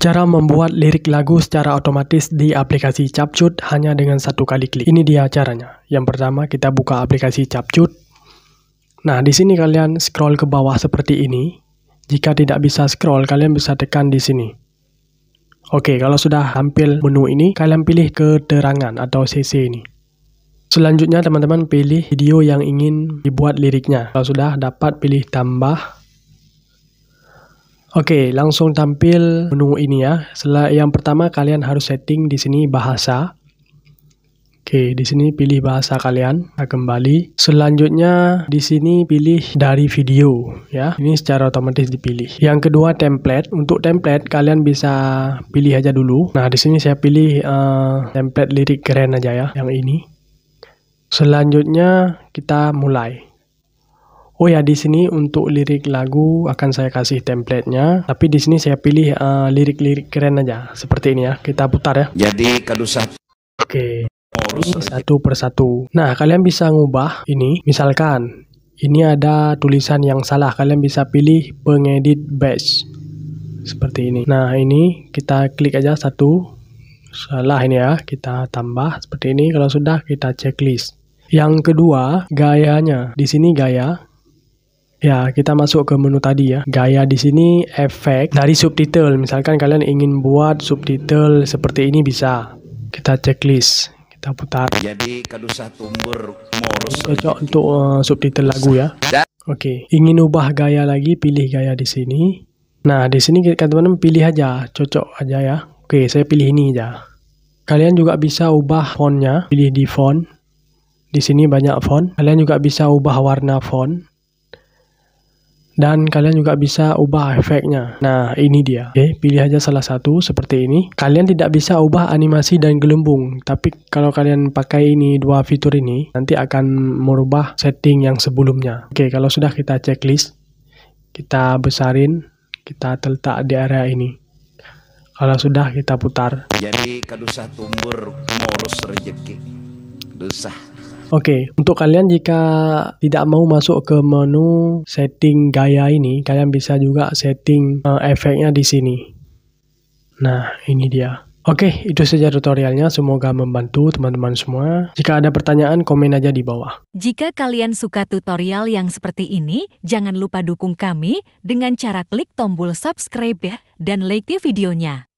Cara membuat lirik lagu secara otomatis di aplikasi Capcut hanya dengan satu kali klik. Ini dia caranya. Yang pertama kita buka aplikasi Capcut. Nah, di sini kalian scroll ke bawah seperti ini. Jika tidak bisa scroll, kalian bisa tekan di sini. Oke, kalau sudah hampir menu ini, kalian pilih keterangan atau CC ini. Selanjutnya teman-teman pilih video yang ingin dibuat liriknya. Kalau sudah dapat pilih tambah. Oke, langsung tampil menu ini ya. Setelah yang pertama kalian harus setting di sini bahasa. Oke, di sini pilih bahasa kalian. Nah, kembali. Selanjutnya di sini pilih dari video ya. Ini secara otomatis dipilih. Yang kedua template. Untuk template kalian bisa pilih aja dulu. Nah, di sini saya pilih uh, template lirik keren aja ya, yang ini. Selanjutnya kita mulai. Oh ya di sini untuk lirik lagu akan saya kasih templatenya, tapi di sini saya pilih eh, lirik-lirik uh, keren aja seperti ini ya. Kita putar ya. Jadi kalau satu. Oke. Okay. Satu persatu. Nah kalian bisa ngubah ini. Misalkan ini ada tulisan yang salah, kalian bisa pilih pengedit batch seperti ini. Nah ini kita klik aja satu salah ini ya. Kita tambah seperti ini. Kalau sudah kita checklist. Yang kedua, gayanya. Di sini gaya Ya, kita masuk ke menu tadi ya. Gaya di sini efek dari subtitle. Misalkan kalian ingin buat subtitle seperti ini bisa. Kita checklist, kita putar. Jadi kadusah tumbur morus. Cocok untuk uh, subtitle lagu ya. Oke, okay. ingin ubah gaya lagi, pilih gaya di sini. Nah, di sini teman-teman pilih aja, cocok aja ya. Oke, okay, saya pilih ini aja. Kalian juga bisa ubah fontnya, pilih di font. Di sini banyak font. Kalian juga bisa ubah warna font. Dan kalian juga bisa ubah efeknya. Nah, ini dia. Oke, pilih aja salah satu seperti ini. Kalian tidak bisa ubah animasi dan gelembung. Tapi kalau kalian pakai ini dua fitur ini, nanti akan merubah setting yang sebelumnya. Oke, kalau sudah kita checklist, kita besarin, kita letak di area ini. Kalau sudah kita putar. Jadi kadusah tumbur ngurus rezeki. Dusah Oke, okay, untuk kalian jika tidak mau masuk ke menu setting gaya ini, kalian bisa juga setting uh, efeknya di sini. Nah, ini dia. Oke, okay, itu saja tutorialnya. Semoga membantu teman-teman semua. Jika ada pertanyaan, komen aja di bawah. Jika kalian suka tutorial yang seperti ini, jangan lupa dukung kami dengan cara klik tombol subscribe ya dan like videonya.